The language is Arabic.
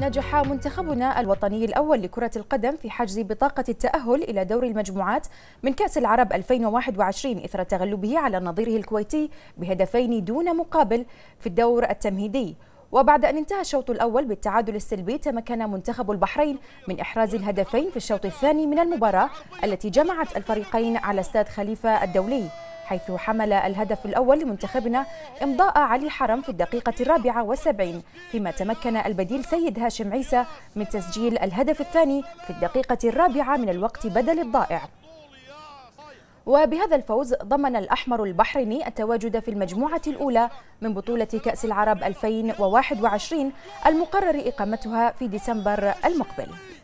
نجح منتخبنا الوطني الأول لكرة القدم في حجز بطاقة التأهل إلى دور المجموعات من كأس العرب 2021 إثر تغلبه على نظيره الكويتي بهدفين دون مقابل في الدور التمهيدي وبعد أن انتهى الشوط الأول بالتعادل السلبي تمكن منتخب البحرين من إحراز الهدفين في الشوط الثاني من المباراة التي جمعت الفريقين على استاد خليفة الدولي حيث حمل الهدف الأول لمنتخبنا إمضاء علي حرم في الدقيقة الرابعة والسبعين فيما تمكن البديل سيد هاشم عيسى من تسجيل الهدف الثاني في الدقيقة الرابعة من الوقت بدل الضائع وبهذا الفوز ضمن الأحمر البحريني التواجد في المجموعة الأولى من بطولة كأس العرب 2021 المقرر إقامتها في ديسمبر المقبل